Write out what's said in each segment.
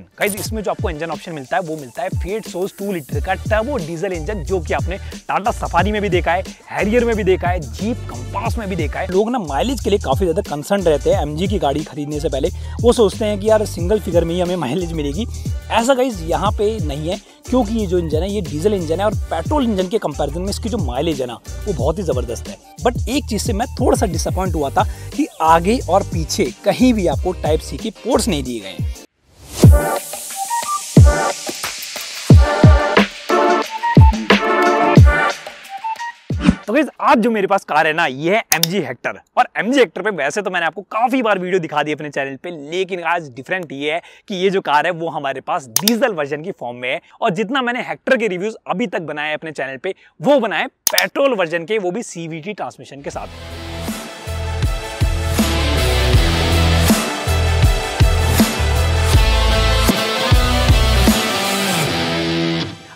guys इसमें जो आपको इंजन ऑप्शन मिलता है वो मिलता है फेट सोज टू लीटर का टर्बो डीजल इंजन जो कि आपने टाटा सफारी में भी देखा है हैरियर में भी देखा है जीप कंपास में भी देखा है लोग ना माइलेज के लिए काफ़ी ज़्यादा कंसर्न रहते हैं एमजी की गाड़ी खरीदने से पहले वो सोचते हैं कि यार सिंगल फिगर में ही हमें माइलेज मिलेगी ऐसा गाइज यहाँ पे नहीं है क्योंकि ये जो इंजन है ये डीजल इंजन है और पेट्रोल इंजन के कंपैरिजन में इसकी जो माइलेज है ना वो बहुत ही ज़बरदस्त है बट एक चीज़ से मैं थोड़ा सा डिसअपॉइंट हुआ था कि आगे और पीछे कहीं भी आपको टाइप सी के पोर्ट्स नहीं दिए गए हैं तो आज जो मेरे पास कार है ना ये है MG Hector हेक्टर और MG Hector हेक्टर पे वैसे तो मैंने आपको काफ़ी बार वीडियो दिखा दी अपने चैनल पे लेकिन आज डिफरेंट ये है कि ये जो कार है वो हमारे पास डीजल वर्जन की फॉर्म में है और जितना मैंने हेक्टर के रिव्यूज अभी तक बनाए अपने चैनल पे वो बनाए पेट्रोल वर्जन के वो भी सीवीटी ट्रांसमिशन के साथ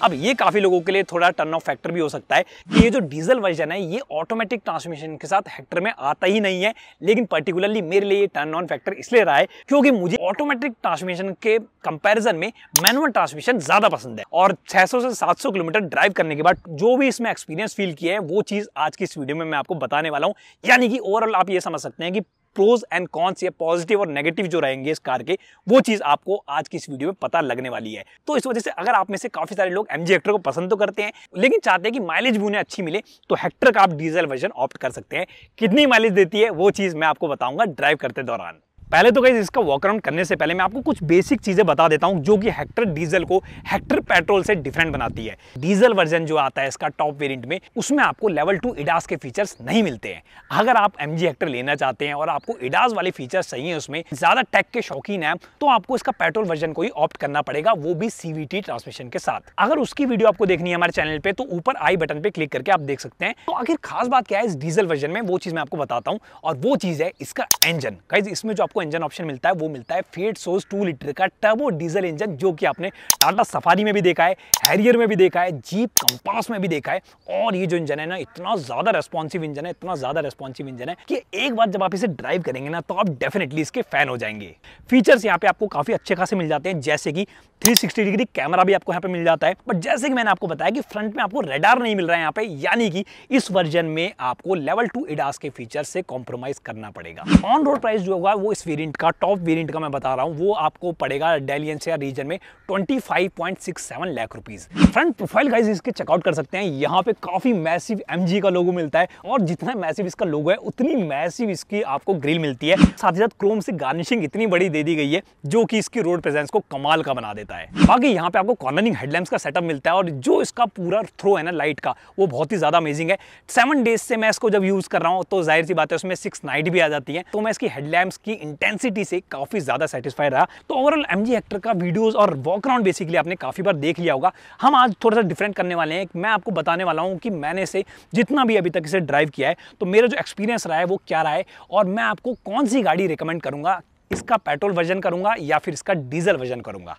अब ये काफ़ी लोगों के लिए थोड़ा टर्न ऑफ फैक्टर भी हो सकता है कि ये जो डीजल वर्जन है ये ऑटोमेटिक ट्रांसमिशन के साथ हेक्टर में आता ही नहीं है लेकिन पर्टिकुलरली मेरे लिए ये टर्न ऑन फैक्टर इसलिए रहा है क्योंकि मुझे ऑटोमेटिक ट्रांसमिशन के कंपेरिजन में मैनुअल ट्रांसमिशन ज़्यादा पसंद है और छह से सात किलोमीटर ड्राइव करने के बाद जो भी इसमें एक्सपीरियंस फील किया है वो चीज़ आज की इस वीडियो में मैं आपको बताने वाला हूँ यानी कि ओवरऑल आप ये समझ सकते हैं कि प्रोज एंड कॉन्स या पॉजिटिव और नेगेटिव जो रहेंगे इस कार के वो चीज़ आपको आज की इस वीडियो में पता लगने वाली है तो इस वजह से अगर आप में से काफ़ी सारे लोग एम हेक्टर को पसंद तो करते हैं लेकिन चाहते हैं कि माइलेज भी उन्हें अच्छी मिले तो हेक्टर का आप डीजल वर्जन ऑप्ट कर सकते हैं कितनी माइलेज देती है वो चीज़ मैं आपको बताऊंगा ड्राइव करते दौरान पहले तो कहीं इसका वॉकराउंड करने से पहले मैं आपको कुछ बेसिक चीज़ें बता देता हूँ जो कि हेक्टर डीजल को हेक्टर पेट्रोल से डिफरेंट बनाती है डीजल वर्जन जो आता है इसका टॉप वेरिएंट में उसमें आपको लेवल टू इडास के फीचर्स नहीं मिलते हैं अगर आप एम हेक्टर लेना चाहते हैं और आपको इडास वाले फीचर्स चाहिए उसमें ज़्यादा टेक के शौकीन है तो आपको इसका पेट्रोल वर्जन को ही ऑप्ट करना पड़ेगा वो भी सीवीटी ट्रांसमिशन के साथ अगर उसकी वीडियो आपको देखनी है हमारे चैनल पर तो ऊपर आई बटन पर क्लिक करके आप देख सकते हैं तो आखिर खास बात क्या है इस डीजल वर्जन में वो चीज़ मैं आपको बताता हूँ और वो चीज़ है इसका इंजन इसमें जो आपको इंजन ऑप्शन मिलता है वो मिलता है फेट सोज टू लीटर का टर्बो डीजल इंजन जो कि आपने टाटा सफारी में भी देखा है हैरियर में भी देखा है जीप कंपास में भी देखा है और ये जो इंजन है ना इतना ज़्यादा रेस्पॉन्सिव इंजन है इतना ज़्यादा रेस्पॉन्सिव इंजन है कि एक बार जब आप इसे ड्राइव करेंगे ना तो आप डेफिनेटली इसके फैन हो जाएंगे फीचर्स यहाँ पे आपको काफ़ी अच्छे खासे मिल जाते हैं जैसे कि 360 डिग्री कैमरा भी आपको यहाँ पे मिल जाता है बट जैसे कि मैंने आपको बताया कि फ्रंट में आपको रेडार नहीं मिल रहा है यहाँ पे यानी कि इस वर्जन में आपको लेवल टू इडास के फीचर से कॉम्प्रोमाइज करना पड़ेगा ऑन रोड प्राइस जो होगा वो इस वेरिएंट का टॉप वेरिएंट का मैं बता रहा हूँ वो आपको पड़ेगा डेली एनसीआर रीजन में 25.67 lakh rupees front profile guys इसके चेकआउट कर सकते हैं यहाँ पे काफी मैसिव एमजी का लोगो मिलता है और जितना मैसिव इसका लोगो है उतनी मैसिव इसकी आपको ग्रिल मिलती है साथ ही साथ क्रोम से गार्निशिंग इतनी बड़ी दे दी गई है जो कि इसकी रोड प्रेजेंस को कमाल का बना देता है बाकी यहाँ पे आपको कॉर्नरिंग हेडलैम्स का सेटअप मिलता है और जो इसका पूरा थ्रो है ना लाइट का वो बहुत ही ज्यादा अमेजिंग है सेवन डेज से मैं इसको जब यूज कर रहा हूँ तो जाहिर सी बात है उसमें सिक्स नाइट भी आ जाती है तो मैं इसकी हेडलैम्प की इंटेंसिटी से काफ़ी ज़्यादा सेटिस्फाई रहा तो ओवरऑल एम जी हेक्टर का वीडियोज़ और वॉकराउंड बेसिकली आपने काफ़ी बार देख लिया होगा हम आज थोड़ा सा डिफरेंट करने वाले हैं मैं आपको बताने वाला हूँ कि मैंने इसे जितना भी अभी तक इसे ड्राइव किया है तो मेरा जो एक्सपीरियंस रहा है वो क्या रहा है और मैं आपको कौन सी गाड़ी रिकमेंड करूँगा इसका पेट्रोल वर्जन करूँगा या फिर इसका डीजल वर्जन करूँगा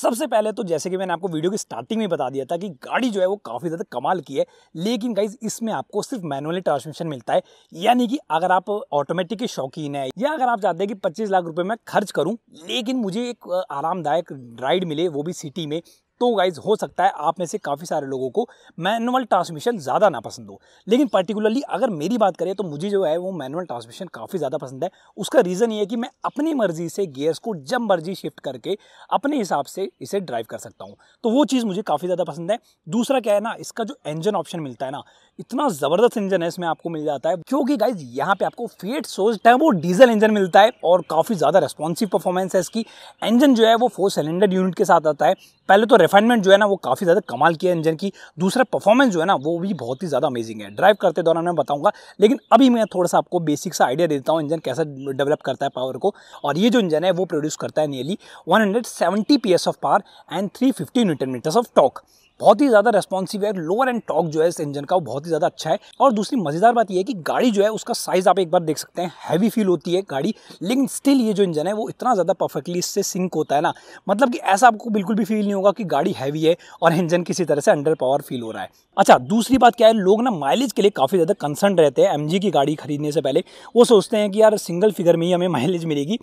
सबसे पहले तो जैसे कि मैंने आपको वीडियो की स्टार्टिंग में बता दिया था कि गाड़ी जो है वो काफ़ी ज़्यादा कमाल की है लेकिन गाइज इसमें आपको सिर्फ मैनुअली ट्रांसमिशन मिलता है यानी कि अगर आप ऑटोमेटिक के शौकीन है या अगर आप चाहते हैं कि पच्चीस लाख रुपये मैं खर्च करूँ लेकिन मुझे एक आरामदायक राइड मिले वो भी सिटी में तो गाइज हो सकता है आप में से काफ़ी सारे लोगों को मैनुअल ट्रांसमिशन ज़्यादा ना पसंद हो लेकिन पर्टिकुलरली अगर मेरी बात करें तो मुझे जो है वो मैनुअल ट्रांसमिशन काफ़ी ज़्यादा पसंद है उसका रीज़न ये है कि मैं अपनी मर्ज़ी से गियर्स को जब मर्जी शिफ्ट करके अपने हिसाब से इसे ड्राइव कर सकता हूँ तो वो चीज़ मुझे काफ़ी ज़्यादा पसंद है दूसरा क्या है ना इसका जो इंजन ऑप्शन मिलता है ना इतना ज़बरदस्त इंजन है इसमें आपको मिल जाता है क्योंकि गाइज यहाँ पर आपको फेट सोज वो डीजल इंजन मिलता है और काफ़ी ज़्यादा रेस्पॉन्सिव परफॉर्मेंस है इसकी इंजन जो है वो फोर सिलेंडर यूनिट के साथ आता है पहले तो रिफाइनमेंट जो है ना वो काफ़ी ज़्यादा कमाल किया इंजन की दूसरा परफॉर्मेंस जो है ना वो भी बहुत ही ज़्यादा अमेजिंग है ड्राइव करते दौरान मैं बताऊँगा लेकिन अभी मैं थोड़ा सा आपको बेसिक सा आइडिया देता हूँ इंजन कैसा डेवलप करता है पावर को और ये जो इंजन है वो प्रोड्यूस करता है nearly one hundred of power and three newton metres of torque बहुत ही ज़्यादा रेस्पॉन्सिव है लोअर एंड टॉक जो है इस इंजन का वो बहुत ही ज़्यादा अच्छा है और दूसरी मज़ेदार बात यह है कि गाड़ी जो है उसका साइज़ आप एक बार देख सकते हैं हैवी फील होती है गाड़ी लेकिन स्टिल ये जो इंजन है वो इतना ज़्यादा परफेक्टली इससे सिंक होता है ना मतलब कि ऐसा आपको बिल्कुल भी फील नहीं होगा कि गाड़ी हैवी है और इंजन किसी तरह से अंडर पावर फील हो रहा है अच्छा दूसरी बात क्या है लोग ना माइलेज के लिए काफ़ी ज़्यादा कंसर्न रहते हैं एम की गाड़ी खरीदने से पहले वो सोचते हैं कि यार सिंगल फिगर में ही हमें माइलेज मिलेगी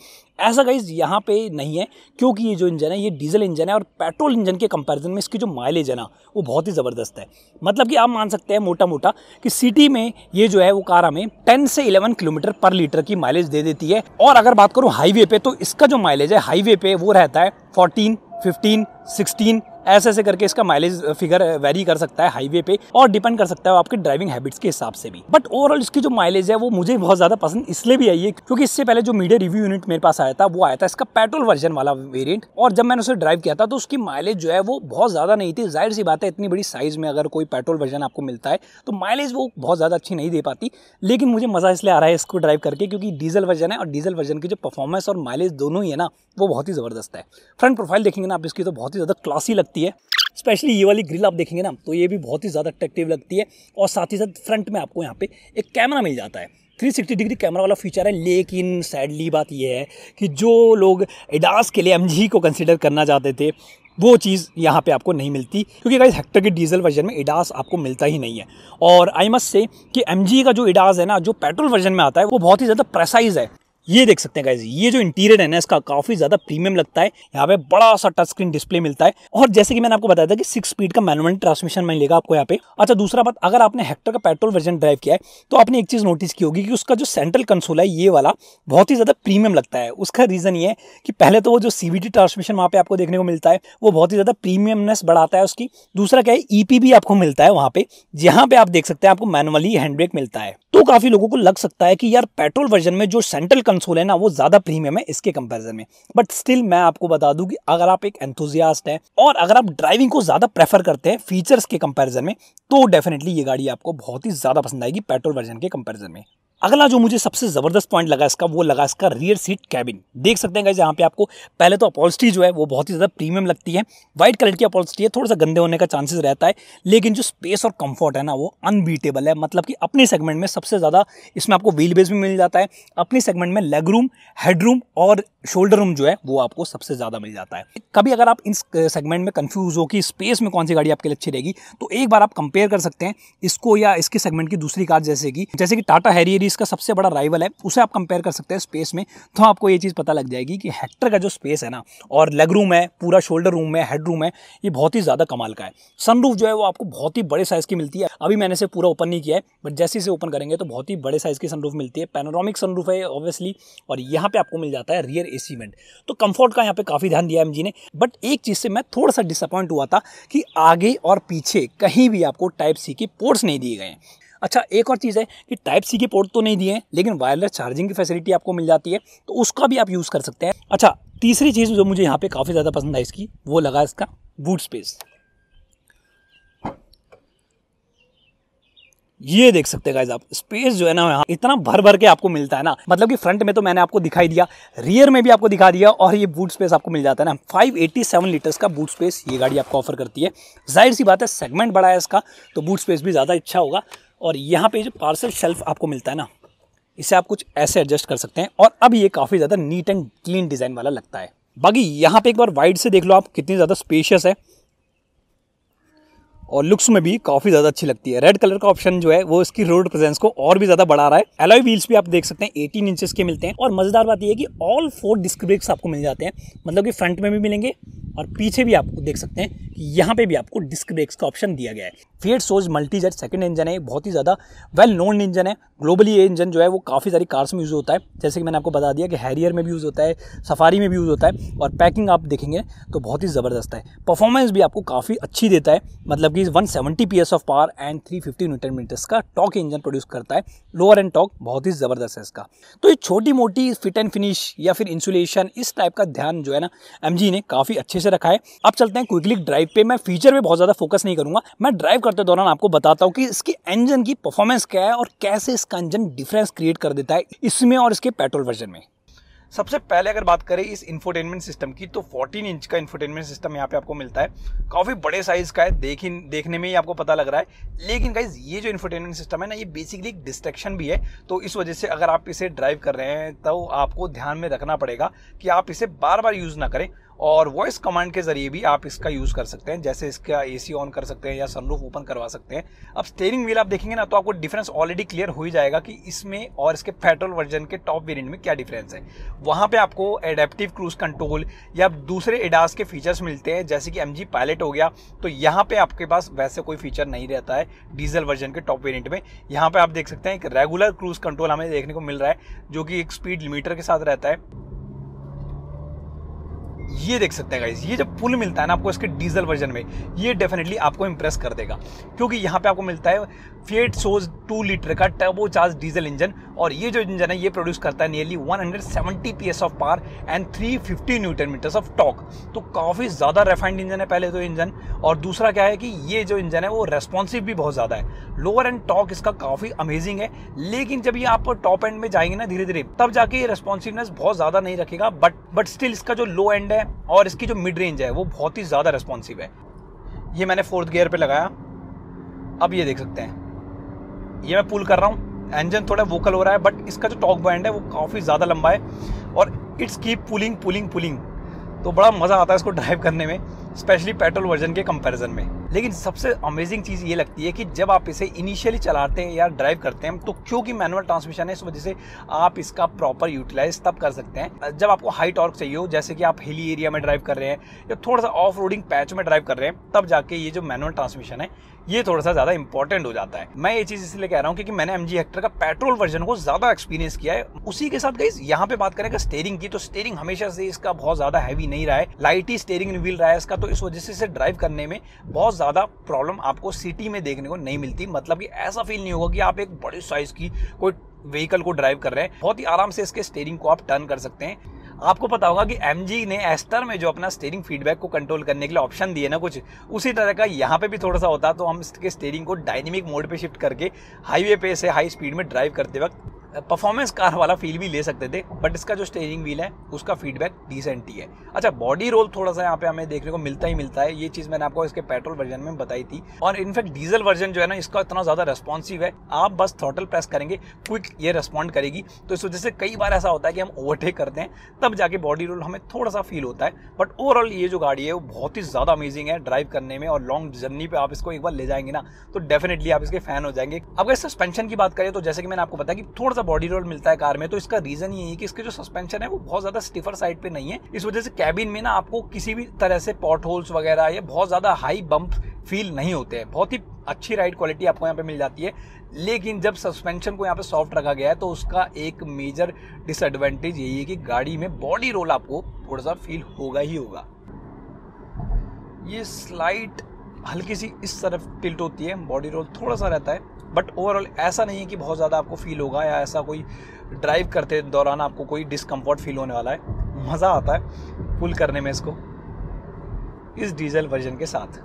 ऐसा गाइज यहाँ पे नहीं है क्योंकि ये जो इंजन है ये डीजल इंजन है और पेट्रोल इंजन के कंपेरिजन में इसकी जो माइलेज है ना ना वो बहुत ही ज़बरदस्त है मतलब कि आप मान सकते हैं मोटा मोटा कि सिटी में ये जो है वो कार हमें टेन से इलेवन किलोमीटर पर लीटर की माइलेज दे देती है और अगर बात करूँ हाईवे पे तो इसका जो माइलेज है हाईवे पे वो रहता है फोर्टीन फिफ्टीन सिक्सटीन ऐसे ऐसे करके इसका माइलेज फिगर वेरी कर सकता है हाईवे पे और डिपेंड कर सकता है आपके ड्राइविंग हैबिट्स के हिसाब से भी बट ओवरऑल इसकी जो माइलेज है वो मुझे बहुत ज़्यादा पसंद इसलिए भी आई है क्योंकि इससे पहले जो मीडिया रिव्यू यूनिट मेरे पास आया था वो आया था इसका पेट्रोल वर्जन वाला वेरियंट और जब मैंने उसे ड्राइव किया था तो उसकी माइलेज जो है वो बहुत ज़्यादा नहीं थी जाहिर सी बात है इतनी बड़ी साइज़ में अगर कोई पेट्रोल वर्जन आपको मिलता है तो माइलेज वो बहुत ज़्यादा अच्छी नहीं दे पाती लेकिन मुझे मज़ा इसलिए आ रहा है इसको ड्राइव करके क्योंकि डीजल वर्जन है और डीजल वर्जन की जो परफॉर्मेंस और माइलेज दोनों ही है ना वो बहुत ही ज़बरदस्त है फ्रंट प्रोफाइल देखेंगे ना आप इसकी तो बहुत ही ज़्यादा क्लासी लगती लगती है स्पेशली ये वाली ग्रिल आप देखेंगे ना तो ये भी बहुत ही ज़्यादा अट्रैक्टिव लगती है और साथ ही साथ फ्रंट में आपको यहाँ पे एक कैमरा मिल जाता है 360 डिग्री कैमरा वाला फीचर है लेकिन सैडली बात यह है कि जो लोग एडास के लिए एम को कंसिडर करना चाहते थे वो चीज़ यहाँ पे आपको नहीं मिलती क्योंकि गाइस हेक्टर के डीजल वर्जन में इडास आपको मिलता ही नहीं है और आई मस्ट से कि एम का जो इडास है ना जो पेट्रोल वर्जन में आता है वो बहुत ही ज़्यादा प्रेसाइज है ये देख सकते हैं ये जो इंटीरियर है ना इसका काफी ज्यादा प्रीमियम लगता है यहाँ पे बड़ा सा टच स्क्रीन डिस्प्ले मिलता है और जैसे कि मैंने आपको बताया था कि सिक्स स्पीड का मैनुअल ट्रांसमिशन मिलेगा आपको यहाँ पे अच्छा दूसरा बात अगर आपने हेक्टर का पेट्रोल वर्जन ड्राइव किया है तो आपने एक चीज नोटिस की होगी कि उसका जो सेंट्रल कंसोल है ये वाला बहुत ही ज्यादा प्रीमियम लगता है उसका रीजन ये है कि पहले तो वो जो सीवीटी ट्रांसमिशन वहाँ पे आपको देखने को मिलता है वो बहुत ही ज्यादा प्रीमियमनेस बढ़ाता है उसकी दूसरा क्या है ईपी e भी आपको मिलता है वहाँ पे जहाँ पे आप देख सकते हैं आपको मैनुअली हैंडब्रेक मिलता है तो काफी लोगों को लग सकता है कि यार पेट्रोल वर्जन में जो सेंट्रल कंसोल है ना वो ज़्यादा प्रीमियम है इसके कंपेरिजन में बट स्टिल मैं आपको बता दूँ कि अगर आप एक एंथुजियास्ट हैं और अगर आप ड्राइविंग को ज़्यादा प्रेफर करते हैं फीचर्स के कंपेरिजन में तो डेफिनेटली ये गाड़ी आपको बहुत ही ज़्यादा पसंद आएगी पेट्रोल वर्जन के कंपेरिजन में अगला जो मुझे सबसे ज़बरदस्त पॉइंट लगा इसका वो लगा इसका रियर सीट कैबिन देख सकते हैं गाइज यहाँ पे आपको पहले तो अपॉलिस्टी जो है वो बहुत ही ज़्यादा प्रीमियम लगती है वाइट कलर की अपॉलिस्टी है थोड़ा सा गंदे होने का चांसेस रहता है लेकिन जो स्पेस और कंफर्ट है ना वो अनबीटेबल है मतलब कि अपने सेगमेंट में सबसे ज़्यादा इसमें आपको व्हील बेस भी मिल जाता है अपने सेगमेंट में लेग रूम हेड रूम और शोल्डर रूम जो है वो आपको सबसे ज़्यादा मिल जाता है कभी अगर आप इस सेगमेंट में कन्फ्यूज़ हो कि स्पेस में कौन सी गाड़ी आपके लिए अच्छी रहेगी तो एक बार आप कंपेयर कर सकते हैं इसको या इसके सेगमेंट की दूसरी कार जैसे कि जैसे कि टाटा हैरियर इसका सबसे बड़ा राइवल है उसे आप कंपेयर कर सकते हैं स्पेस में तो आपको ये चीज़ पता लग जाएगी कि हेक्टर का जो स्पेस है ना और लेग रूम है पूरा शोल्डर रूम है हेड रूम है ये बहुत ही ज़्यादा कमाल का है सनरूफ जो है वो आपको बहुत ही बड़े साइज़ की मिलती है अभी मैंने इसे पूरा ओपन नहीं किया है बट जैसे इसे ओपन करेंगे तो बहुत ही बड़े साइज़ की सनरूफ मिलती है पैनोरामिक सनरूफ है ऑब्वियसली और यहाँ पर आपको मिल जाता है रियर ए सीमेंट तो कम्फर्ट का यहाँ पर काफ़ी ध्यान दिया एम ने बट एक चीज़ से मैं थोड़ा सा डिसअपॉइंट हुआ था कि आगे और पीछे कहीं भी आपको टाइप सी के पोर्ट्स नहीं दिए गए हैं अच्छा एक और चीज़ है कि टाइप सी के पोर्ट तो नहीं दिए हैं लेकिन वायरलेस चार्जिंग की फैसिलिटी आपको मिल जाती है तो उसका भी आप यूज़ कर सकते हैं अच्छा तीसरी चीज़ जो मुझे यहाँ पे काफ़ी ज़्यादा पसंद आई इसकी वो लगा इसका बूट स्पेस ये देख सकते हैं गाइज आप स्पेस जो है ना यहाँ इतना भर भर के आपको मिलता है ना मतलब कि फ्रंट में तो मैंने आपको दिखाई दिया रियर में भी आपको दिखा दिया और ये बूट स्पेस आपको मिल जाता है ना 587 लीटर्स का बूट स्पेस ये गाड़ी आपको ऑफर करती है जाहिर सी बात है सेगमेंट बड़ा है इसका तो बूट स्पेस भी ज़्यादा अच्छा होगा और यहाँ पे जो पार्सल शेल्फ आपको मिलता है ना इसे आप कुछ ऐसे एडजस्ट कर सकते हैं और अब ये काफ़ी ज़्यादा नीट एंड क्लीन डिज़ाइन वाला लगता है बाकी यहाँ पे एक बार वाइड से देख लो आप कितनी ज़्यादा स्पेशियस है और लुक्स में भी काफ़ी ज़्यादा अच्छी लगती है रेड कलर का ऑप्शन जो है वो इसकी रोड प्रेजेंस को और भी ज़्यादा बढ़ा रहा है एलोई व्हील्स भी आप देख सकते हैं 18 इंचेस के मिलते हैं और मज़ेदार बात यह है कि ऑल फोर डिस्क ब्रेक्स आपको मिल जाते हैं मतलब कि फ्रंट में भी मिलेंगे और पीछे भी आप देख सकते हैं यहाँ पे भी आपको डिस्क ब्रेक्स का ऑप्शन दिया गया है Fiat's Multijet second engine है बहुत ही ज़्यादा वेल नोन इंजन है ग्लोबली ये इंजन जो है वो काफ़ी सारी कार्स में यूज़ होता है जैसे कि मैंने आपको बता दिया कि हैरियर में भी यूज़ होता है सफारी में भी यूज़ होता है और पैकिंग आप देखेंगे तो बहुत ही ज़बरदस्त है परफॉर्मेंस भी आपको काफ़ी अच्छी देता है मतलब कि one seventy P S of power and three fifty metres का टॉक इंजन प्रोड्यूस करता है लोअर एंड टॉक बहुत ही ज़बरदस्त है इसका तो ये छोटी मोटी फिट एंड फिनिश या फिर इंसुलेशन इस टाइप का ध्यान जो है ना एम ने काफ़ी अच्छे से रखा है अब चलते हैं क्विकली ड्राइव बाइक पे मैं फीचर पे बहुत ज़्यादा फोकस नहीं करूँगा मैं ड्राइव करते दौरान आपको बताता हूँ कि इसके इंजन की परफॉर्मेंस क्या है और कैसे इसका इंजन डिफरेंस क्रिएट कर देता है इसमें और इसके पेट्रोल वर्जन में सबसे पहले अगर बात करें इस इन्फोटेनमेंट सिस्टम की तो 14 इंच का इन्फोटेनमेंट सिस्टम यहाँ पे आपको मिलता है काफ़ी बड़े साइज़ का है देख देखने में ही आपको पता लग रहा है लेकिन गाइज ये जो इन्फोटेनमेंट सिस्टम है ना ये बेसिकली एक डिस्ट्रेक्शन भी है तो इस वजह से अगर आप इसे ड्राइव कर रहे हैं तो आपको ध्यान में रखना पड़ेगा कि आप इसे बार बार यूज़ ना करें और वॉइस कमांड के ज़रिए भी आप इसका यूज़ कर सकते हैं जैसे इसका एसी ऑन कर सकते हैं या सनरूफ ओपन करवा सकते हैं अब स्टेयरिंग व्हील आप देखेंगे ना तो आपको डिफरेंस ऑलरेडी क्लियर हो ही जाएगा कि इसमें और इसके पेट्रोल वर्जन के टॉप वेरियंट में क्या डिफरेंस है वहाँ पर आपको एडेप्टिव क्रूज कंट्रोल या दूसरे एडास के फीचर्स मिलते हैं जैसे कि एम पायलट हो गया तो यहाँ पर आपके पास वैसे कोई फीचर नहीं रहता है डीजल वर्जन के टॉप वेरियंट में यहाँ पर आप देख सकते हैं एक रेगुलर क्रूज कंट्रोल हमें देखने को मिल रहा है जो कि एक स्पीड लिमिटर के साथ रहता है ये देख सकते हैं गाइज ये जब पुल मिलता है ना आपको इसके डीजल वर्जन में ये डेफिनेटली आपको इम्प्रेस कर देगा क्योंकि यहाँ पे आपको मिलता है फेट सोज टू लीटर का टर्बो चार्ज डीजल इंजन और ये जो इंजन है ये प्रोड्यूस करता है nearly 170 hundred of power and 350 newton metres of torque तो काफ़ी ज़्यादा रेफाइंड इंजन है पहले तो इंजन और दूसरा क्या है कि ये जो इंजन है वो रेस्पॉन्सिव भी बहुत ज़्यादा है लोअर एंड टॉक इसका काफ़ी अमेजिंग है लेकिन जब ये आप टॉप एंड में जाएंगे ना धीरे धीरे तब जाके ये रेस्पॉन्सिवनेस बहुत ज़्यादा नहीं रखेगा बट बट स्टिल इसका जो लो एंड है और इसकी जो मिड रेंज है वो बहुत ही ज़्यादा रेस्पॉन्सिव है ये मैंने फोर्थ गियर पर लगाया अब ये देख सकते हैं ये मैं पुल कर रहा हूँ इंजन थोड़ा वोकल हो रहा है बट इसका जो टॉक बैंड है वो काफ़ी ज़्यादा लंबा है और it's keep pulling pulling pulling तो बड़ा मज़ा आता है इसको ड्राइव करने में स्पेशली पेट्रोल वर्जन के कंपैरिजन में लेकिन सबसे अमेजिंग चीज़ ये लगती है कि जब आप इसे इनिशियली चलाते हैं या ड्राइव करते हैं तो क्योंकि मैनुअल ट्रांसमिशन है इस वजह से आप इसका प्रॉपर यूटिलाइज तब कर सकते हैं जब आपको हाई टॉर्क चाहिए हो जैसे कि आप हिली एरिया में ड्राइव कर रहे हैं या थोड़ा सा ऑफ रोडिंग पैच में ड्राइव कर रहे हैं तब जाके ये जो मैनुअल ट्रांसमिशन है ये थोड़ा सा ज़्यादा इंपॉर्टेंट हो जाता है मैं ये चीज़ इसलिए कह रहा हूँ क्योंकि मैंने एम जी हेक्टर का पेट्रोल वर्जन को ज़्यादा एक्सपीरियंस किया है उसी के साथ गई यहाँ पे बात करें अगर स्टेयरिंग की तो स्टेयरिंग हमेशा से इसका बहुत ज़्यादा हैवी नहीं रहा है लाइट ही स्टेयरिंग व्हील रहा है इसका तो इस वजह से इसे ड्राइव करने में बहुत ज़्यादा प्रॉब्लम आपको सिटी में देखने को नहीं मिलती मतलब कि ऐसा फील नहीं होगा कि आप एक बड़ी साइज़ की कोई व्हीकल को ड्राइव कर रहे हैं बहुत ही आराम से इसके स्टेयरिंग को आप टर्न कर सकते हैं आपको पता होगा कि एम ने एस्टर में जो अपना स्टेयरिंग फीडबैक को कंट्रोल करने के लिए ऑप्शन दिए ना कुछ उसी तरह का यहाँ पे भी थोड़ा सा होता तो हम इसके स्टेयरिंग को डायनेमिक मोड पे शिफ्ट करके हाईवे पे से हाई स्पीड में ड्राइव करते वक्त परफॉर्मेंस कार वाला फील भी ले सकते थे बट इसका जो स्टेयरिंग व्हील है उसका फीडबैक डिसेंट ही है अच्छा बॉडी रोल थोड़ा सा यहाँ पे हमें देखने को मिलता ही मिलता है ये चीज़ मैंने आपको इसके पेट्रोल वर्जन में बताई थी और इनफैक्ट डीजल वर्जन जो है ना इसका इतना ज़्यादा रेस्पॉन्सिव है आप बस थॉटल प्रेस करेंगे क्विक ये रेस्पॉन्ड करेगी तो इस वजह से कई बार ऐसा होता है कि हम ओवरटेक करते हैं तब जाके बॉडी रोल हमें थोड़ा सा फील होता है बट ओवरऑल ये जो गाड़ी है वो बहुत ही ज़्यादा अमेजिंग है ड्राइव करने में और लॉन्ग जर्नी पर आप इसको एक बार ले जाएंगे ना तो डेफिनेटली आप इसके फैन हो जाएंगे अगर सस्पेंशन की बात करें तो जैसे कि मैंने आपको बताया कि थोड़ा थोड़ा सा बॉडी रोल मिलता है कार में तो इसका रीजन ये है कि इसके जो सस्पेंशन है वो बहुत ज्यादा स्टिफर साइड पे नहीं है इस वजह से कैबिन में ना आपको किसी भी तरह से पॉट होल्स वगैरह या बहुत ज्यादा हाई बम्प फील नहीं होते हैं बहुत ही अच्छी राइड क्वालिटी आपको यहाँ पे मिल जाती है लेकिन जब सस्पेंशन को यहाँ पे सॉफ्ट रखा गया है तो उसका एक मेजर डिसएडवांटेज यही है कि गाड़ी में बॉडी रोल आपको थोड़ा सा फील होगा ही होगा ये स्लाइट हल्की सी इस तरफ टिल्ट होती है बॉडी रोल थोड़ा सा रहता है बट ओवरऑल ऐसा नहीं है कि बहुत ज़्यादा आपको फील होगा या ऐसा कोई ड्राइव करते दौरान आपको कोई डिसकम्फर्ट फील होने वाला है मज़ा आता है पुल करने में इसको इस डीजल वर्जन के साथ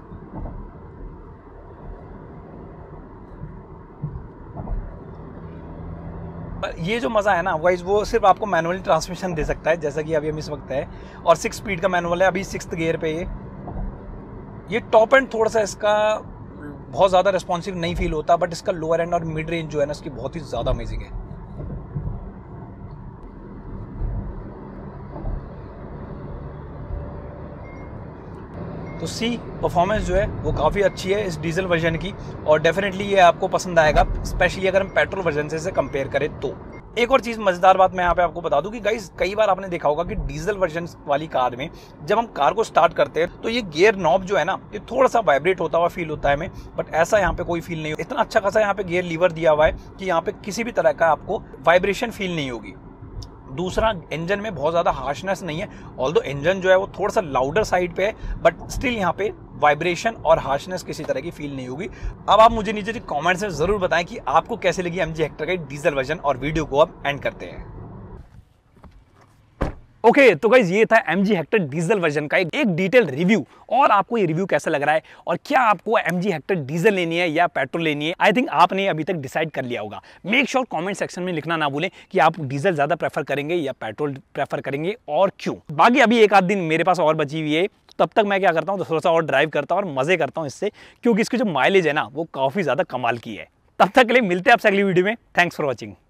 ये जो मज़ा है ना वाइज वो सिर्फ आपको मैनुअल ट्रांसमिशन दे सकता है जैसा कि अभी हम इस वक्त है और सिक्स स्पीड का मैनुअल है अभी सिक्स गियर पे ये ये टॉप एंड थोड़ा सा इसका बहुत ज़्यादा रिस्पॉन्सिव नहीं फील होता बट इसका लोअर एंड और मिड रेंज जो है ना इसकी बहुत ही ज़्यादा अमेजिंग है तो सी परफॉर्मेंस जो है वो काफ़ी अच्छी है इस डीजल वर्जन की और डेफिनेटली ये आपको पसंद आएगा स्पेशली अगर हम पेट्रोल वर्जन से इसे कंपेयर करें तो एक और चीज़ मज़ेदार बात मैं यहाँ पे आपको बता दूं कि गाइज कई बार आपने देखा होगा कि डीजल वर्जन वाली कार में जब हम कार को स्टार्ट करते हैं तो ये गियर नॉब जो है ना ये थोड़ा सा वाइब्रेट होता हुआ फील होता है हमें बट ऐसा यहाँ पे कोई फील नहीं हो इतना अच्छा खासा यहाँ पे गियर लीवर दिया हुआ है कि यहाँ पे किसी भी तरह का आपको वाइब्रेशन फील नहीं होगी दूसरा इंजन में बहुत ज़्यादा हार्शनेस नहीं है ऑल इंजन जो है वो थोड़ा सा लाउडर साइड पे है बट स्टिल यहाँ पे वाइब्रेशन और हार्शनेस किसी तरह की फील नहीं होगी अब आप मुझे नीचे कमेंट्स में ज़रूर बताएं कि आपको कैसे लगी एम जी हेक्टर का डीजल वर्जन और वीडियो को आप एंड करते हैं ओके okay, तो गाइज ये था M G Hector diesel version का एक, एक डिटेल रिव्यू और आपको ये रिव्यू कैसा लग रहा है और क्या आपको एम जी हेक्टर डीजल लेनी है या पेट्रोल लेनी है आई थिंक आपने अभी तक डिसाइड कर लिया होगा मेक श्योर कमेंट सेक्शन में लिखना ना भूलें कि आप डीजल ज़्यादा प्रेफर करेंगे या पेट्रोल प्रेफर करेंगे और क्यों बाकी अभी एक आध दिन मेरे पास और बची हुई है तब तक मैं क्या करता हूँ थोड़ा सा और ड्राइव करता हूँ और मज़े करता हूँ इससे क्योंकि इसकी जो माइलेज है ना वो काफ़ी ज़्यादा कमाल की है तब तक के लिए मिलते हैं आपसे अगली वीडियो में थैंक्स फॉर वॉचिंग